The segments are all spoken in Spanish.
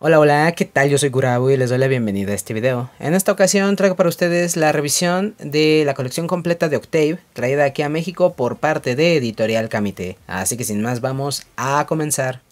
Hola, hola, ¿qué tal? Yo soy Gurabu y les doy la bienvenida a este video. En esta ocasión traigo para ustedes la revisión de la colección completa de Octave, traída aquí a México por parte de Editorial Camite. Así que sin más, vamos a comenzar.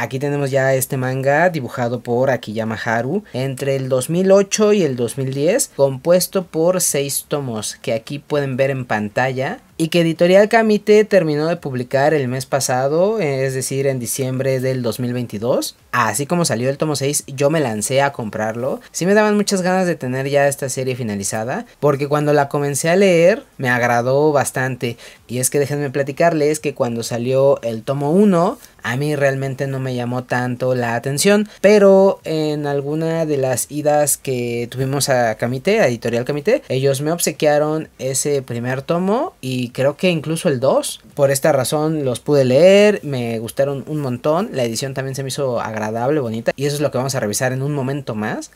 Aquí tenemos ya este manga dibujado por Akiyama Haru entre el 2008 y el 2010, compuesto por seis tomos que aquí pueden ver en pantalla y que Editorial Camite terminó de publicar el mes pasado, es decir, en diciembre del 2022. Así como salió el tomo 6, yo me lancé a comprarlo. Sí me daban muchas ganas de tener ya esta serie finalizada, porque cuando la comencé a leer me agradó bastante. Y es que déjenme platicarles que cuando salió el tomo 1, a mí realmente no me llamó tanto la atención, pero en alguna de las idas que tuvimos a Camite, a Editorial Camite, ellos me obsequiaron ese primer tomo y y creo que incluso el 2. Por esta razón los pude leer, me gustaron un montón, la edición también se me hizo agradable, bonita y eso es lo que vamos a revisar en un momento más.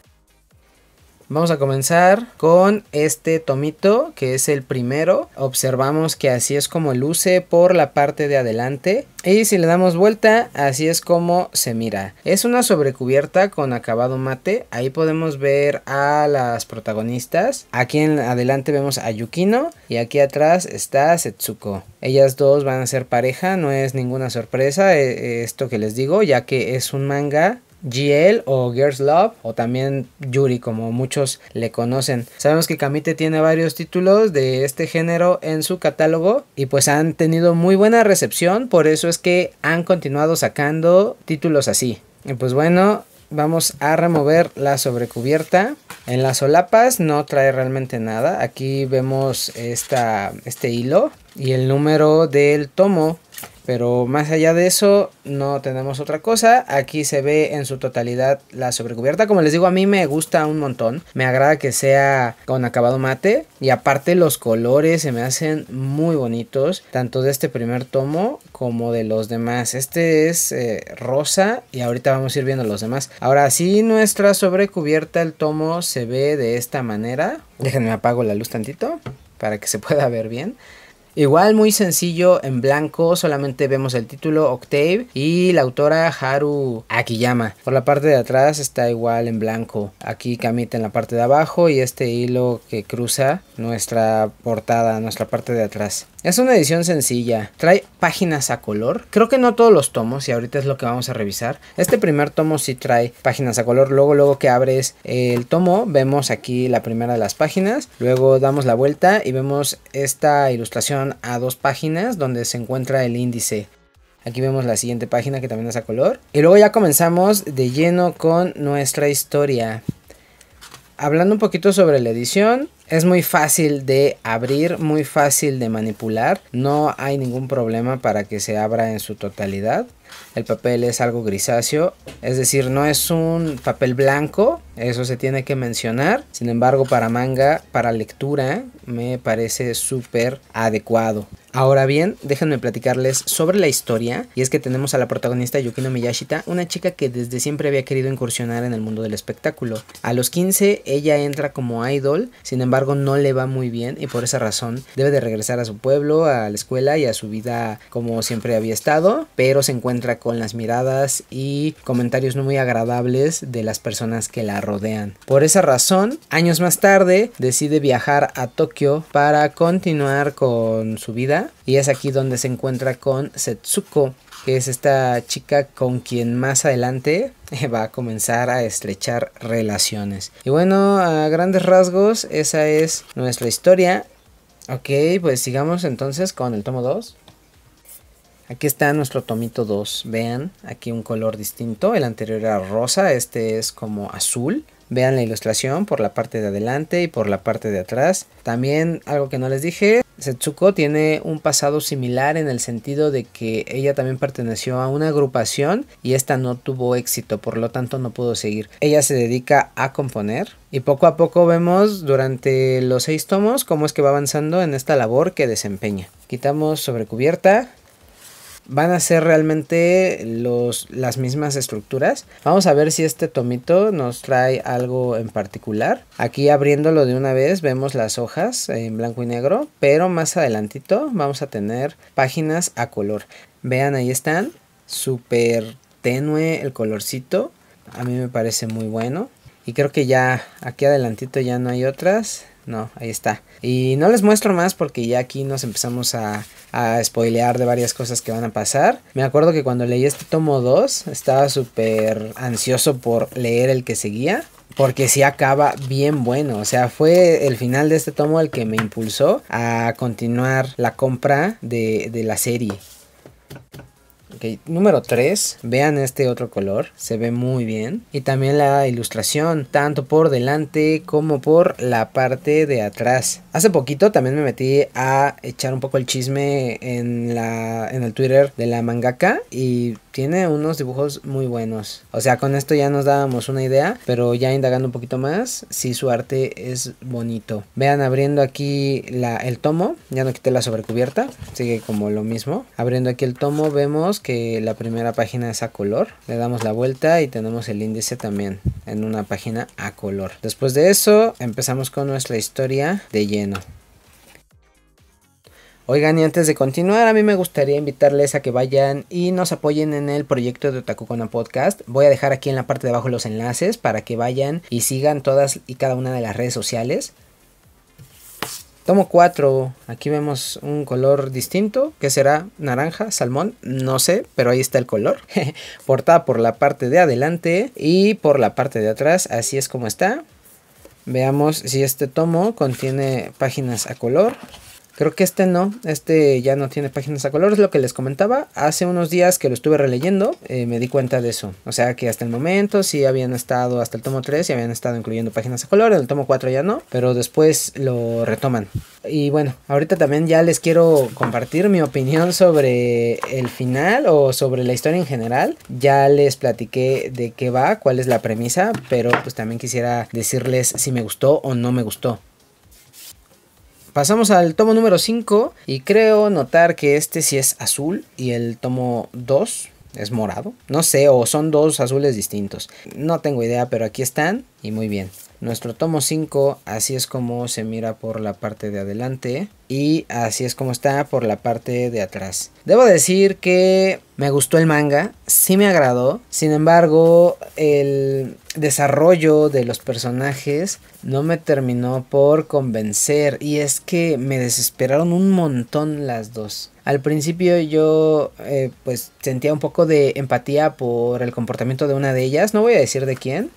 Vamos a comenzar con este tomito que es el primero. Observamos que así es como luce por la parte de adelante. Y si le damos vuelta, así es como se mira. Es una sobrecubierta con acabado mate. Ahí podemos ver a las protagonistas. Aquí en adelante vemos a Yukino y aquí atrás está Setsuko. Ellas dos van a ser pareja, no es ninguna sorpresa eh, esto que les digo, ya que es un manga GL o Girls Love o también Yuri como muchos le conocen. Sabemos que Kamite tiene varios títulos de este género en su catálogo y pues han tenido muy buena recepción, por eso es que han continuado sacando títulos así. Y pues bueno, vamos a remover la sobrecubierta. En las solapas no trae realmente nada. Aquí vemos este hilo y el número del tomo pero más allá de eso, no tenemos otra cosa. Aquí se ve en su totalidad la sobrecubierta. Como les digo, a mí me gusta un montón. Me agrada que sea con acabado mate. Y aparte los colores se me hacen muy bonitos. Tanto de este primer tomo como de los demás. Este es eh, rosa y ahorita vamos a ir viendo los demás. Ahora sí, nuestra sobrecubierta, el tomo se ve de esta manera. Déjenme apago la luz tantito para que se pueda ver bien. Igual muy sencillo, en blanco solamente vemos el título Octave y la autora Haru Akiyama. Por la parte de atrás está igual en blanco. Aquí camita en la parte de abajo y este hilo que cruza nuestra portada, nuestra parte de atrás. Es una edición sencilla, trae páginas a color. Creo que no todos los tomos y ahorita es lo que vamos a revisar. Este primer tomo sí trae páginas a color. Luego, luego que abres el tomo, vemos aquí la primera de las páginas. Luego damos la vuelta y vemos esta ilustración a dos páginas donde se encuentra el índice. Aquí vemos la siguiente página que también es a color. Y luego ya comenzamos de lleno con nuestra historia. Hablando un poquito sobre la edición, es muy fácil de abrir, muy fácil de manipular. No hay ningún problema para que se abra en su totalidad. El papel es algo grisáceo, es decir, no es un papel blanco, eso se tiene que mencionar. Sin embargo, para manga, para lectura, me parece súper adecuado. Ahora bien, déjenme platicarles sobre la historia, y es que tenemos a la protagonista Yukino Miyashita, una chica que desde siempre había querido incursionar en el mundo del espectáculo. A los 15 ella entra como idol, sin embargo no le va muy bien y por esa razón debe de regresar a su pueblo, a la escuela y a su vida como siempre había estado, pero se encuentra con las miradas y comentarios no muy agradables de las personas que la rodean. Por esa razón, años más tarde decide viajar a Tokio para continuar con su vida y es aquí donde se encuentra con Setsuko, que es esta chica con quien más adelante va a comenzar a estrechar relaciones. Y bueno, a grandes rasgos, esa es nuestra historia. Ok, pues sigamos entonces con el tomo 2. Aquí está nuestro tomito 2, vean, aquí un color distinto, el anterior era rosa, este es como azul. Vean la ilustración por la parte de adelante y por la parte de atrás. También algo que no les dije, Setsuko tiene un pasado similar en el sentido de que ella también perteneció a una agrupación y esta no tuvo éxito, por lo tanto no pudo seguir. Ella se dedica a componer y poco a poco vemos durante los seis tomos cómo es que va avanzando en esta labor que desempeña. Quitamos sobre cubierta van a ser realmente las mismas estructuras. Vamos a ver si este tomito nos trae algo en particular. Aquí abriéndolo de una vez vemos las hojas en blanco y negro, pero más adelantito vamos a tener páginas a color. Vean, ahí están, súper tenue el colorcito, a mí me parece muy bueno. Y creo que ya aquí adelantito ya no hay otras. No, ahí está. Y no les muestro más porque ya aquí nos empezamos a, spoilear de varias cosas que van a pasar. Me acuerdo que cuando leí este tomo 2 estaba súper ansioso por leer el que seguía. Porque si acaba bien bueno. O sea, fue el final de este tomo el que me impulsó a continuar la compra de, de la serie. Ok, número 3, vean este otro color, se ve muy bien. Y también la ilustración, tanto por delante como por la parte de atrás. Hace poquito también me metí a echar un poco el chisme en, la, en el Twitter de la mangaka y tiene unos dibujos muy buenos. O sea, con esto ya nos dábamos una idea, pero ya indagando un poquito más, sí su arte es bonito. Vean abriendo aquí el tomo, ya no quité la sobrecubierta, sigue como lo mismo. Abriendo aquí el tomo vemos que la primera página es a color, le damos la vuelta y tenemos el índice también en una página a color. Después de eso empezamos con nuestra historia de lleno. Oigan, y antes de continuar, a mí me gustaría invitarles a que vayan y nos apoyen en el proyecto de Otakucona Podcast. Voy a dejar aquí en la parte de abajo los enlaces para que vayan y sigan todas y cada una de las redes sociales. Tomo 4, aquí vemos un color distinto, que será naranja, salmón, no sé, pero ahí está el color. Portada por la parte de adelante y por la parte de atrás, así es como está. Veamos si este tomo contiene páginas a color. Creo que este no, este ya no tiene páginas a color, es lo que les comentaba. Hace unos días que lo estuve releyendo, eh, me di cuenta de eso. O sea que hasta el momento sí habían estado, hasta el tomo 3 y habían estado incluyendo páginas a color, en el tomo 4 ya no, pero después lo retoman. Y bueno, ahorita también ya les quiero compartir mi opinión sobre el final o sobre la historia en general. Ya les platiqué de qué va, cuál es la premisa, pero pues también quisiera decirles si me gustó o no me gustó. Pasamos al tomo número 5 y creo notar que este sí es azul y el tomo 2 es morado. No sé, o son dos azules distintos. No tengo idea, pero aquí están y muy bien. Nuestro tomo 5 así es como se mira por la parte de adelante y así es como está por la parte de atrás. Debo decir que me gustó el manga, sí me agradó, sin embargo el desarrollo de los personajes no me terminó por convencer y es que me desesperaron un montón las dos. Al principio yo eh, pues sentía un poco de empatía por el comportamiento de una de ellas, no voy a decir de quién,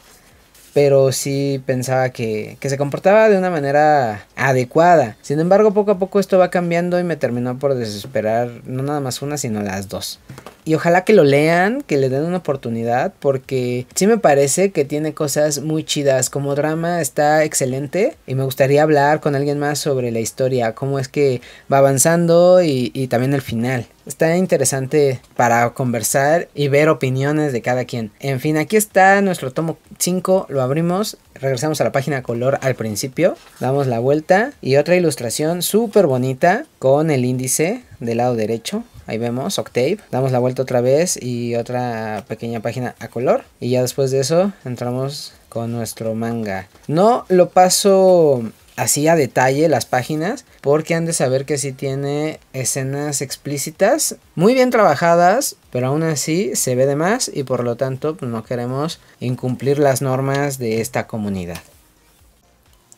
pero sí pensaba que, que se comportaba de una manera adecuada. Sin embargo, poco a poco esto va cambiando y me terminó por desesperar no nada más una, sino las dos. Y ojalá que lo lean, que le den una oportunidad, porque sí me parece que tiene cosas muy chidas. Como drama está excelente y me gustaría hablar con alguien más sobre la historia, cómo es que va avanzando y, y también el final. Está interesante para conversar y ver opiniones de cada quien. En fin, aquí está nuestro tomo 5, lo abrimos regresamos a la página color al principio, damos la vuelta y otra ilustración súper bonita con el índice del lado derecho. Ahí vemos Octave, damos la vuelta otra vez y otra pequeña página a color y ya después de eso entramos con nuestro manga. No lo paso así a detalle las páginas porque han de saber que sí tiene escenas explícitas muy bien trabajadas pero aún así se ve de más y por lo tanto pues, no queremos incumplir las normas de esta comunidad.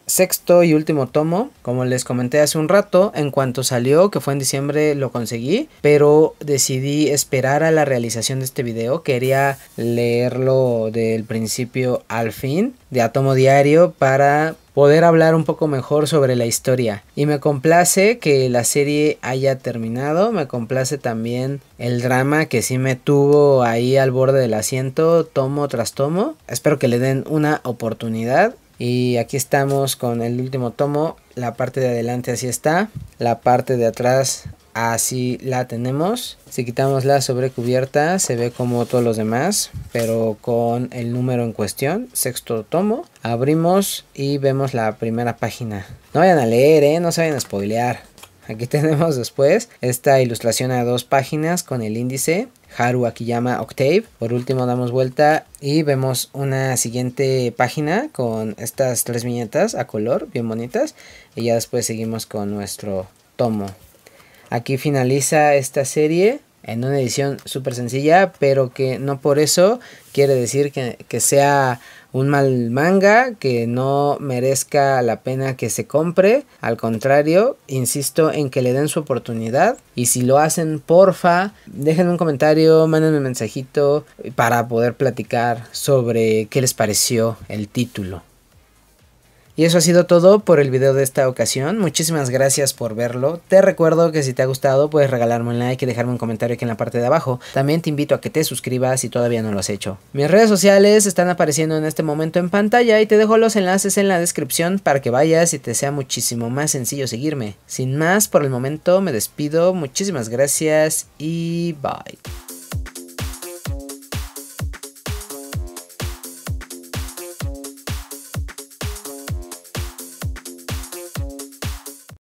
Sexto y último tomo, como les comenté hace un rato, en cuanto salió, que fue en diciembre, lo conseguí, pero decidí esperar a la realización de este video, quería leerlo del principio al fin, de a tomo diario, para poder hablar un poco mejor sobre la historia. Y me complace que la serie haya terminado, me complace también el drama que sí me tuvo ahí al borde del asiento, tomo tras tomo. Espero que le den una oportunidad. Y aquí estamos con el último tomo, la parte de adelante así está, la parte de atrás así la tenemos. Si quitamos la sobrecubierta se ve como todos los demás, pero con el número en cuestión, sexto tomo. Abrimos y vemos la primera página. No vayan a leer, ¿eh? no se vayan a spoilear. Aquí tenemos después esta ilustración a dos páginas con el índice. Haru llama Octave. Por último damos vuelta y vemos una siguiente página con estas tres viñetas a color bien bonitas. Y ya después seguimos con nuestro tomo. Aquí finaliza esta serie en una edición súper sencilla, pero que no por eso quiere decir que, sea un mal manga, que no merezca la pena que se compre. Al contrario, insisto en que le den su oportunidad. Y si lo hacen, porfa, dejen un comentario, mándenme un mensajito para poder platicar sobre qué les pareció el título. Y eso ha sido todo por el video de esta ocasión. Muchísimas gracias por verlo. Te recuerdo que si te ha gustado puedes regalarme un like y dejarme un comentario aquí en la parte de abajo. También te invito a que te suscribas si todavía no lo has hecho. Mis redes sociales están apareciendo en este momento en pantalla y te dejo los enlaces en la descripción para que vayas y te sea muchísimo más sencillo seguirme. Sin más, por el momento me despido. Muchísimas gracias y bye.